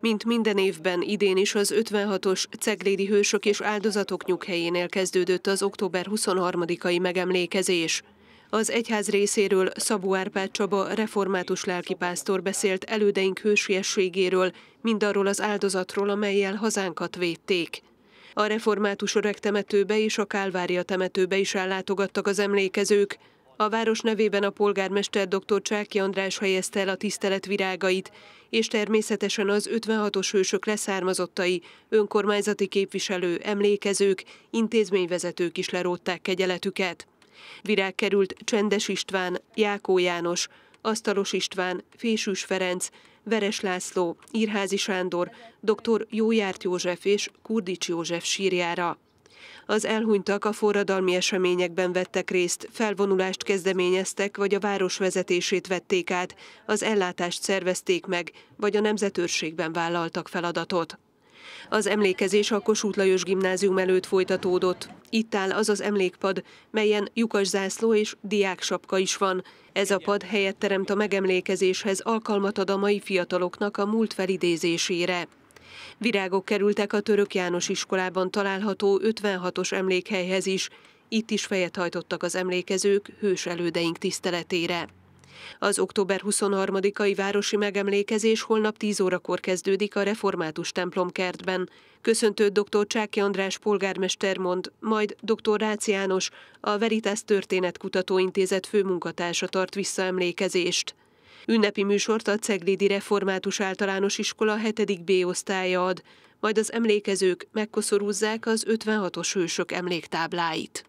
Mint minden évben, idén is az 56-os Ceglédi Hősök és Áldozatok nyughelyénél kezdődött az október 23-ai megemlékezés. Az egyház részéről Szabó Árpád Csaba református lelkipásztor beszélt elődeink hősiességéről, mindarról az áldozatról, amelyel hazánkat védték. A református öreg temetőbe és a Kálvária temetőbe is ellátogattak az emlékezők, a város nevében a polgármester dr. Csáki András helyezte el a tisztelet virágait, és természetesen az 56-os hősök leszármazottai, önkormányzati képviselő, emlékezők, intézményvezetők is lerótták kegyeletüket. Virág került Csendes István, Jákó János, Asztalos István, Fésűs Ferenc, Veres László, Írházi Sándor, dr. Jójárt József és Kurdics József sírjára. Az elhunytak a forradalmi eseményekben vettek részt, felvonulást kezdeményeztek, vagy a város vezetését vették át, az ellátást szervezték meg, vagy a nemzetőrségben vállaltak feladatot. Az emlékezés a Kossuth Lajos gimnázium előtt folytatódott. Itt áll az az emlékpad, melyen lyukas zászló és sapka is van. Ez a pad helyet teremt a megemlékezéshez, alkalmat ad a mai fiataloknak a múlt felidézésére. Virágok kerültek a Török János iskolában található 56-os emlékhelyhez is, itt is fejet hajtottak az emlékezők hős elődeink tiszteletére. Az október 23-ai városi megemlékezés holnap 10 órakor kezdődik a református templom kertben. Köszöntő dr. Csáki András polgármester mond, majd dr. Ráci János, a Veritas Történetkutató Intézet főmunkatársa tart visszaemlékezést. Ünnepi műsort a Ceglédi Református Általános Iskola 7. B osztálya ad, majd az emlékezők megkoszorúzzák az 56-os hősök emléktábláit.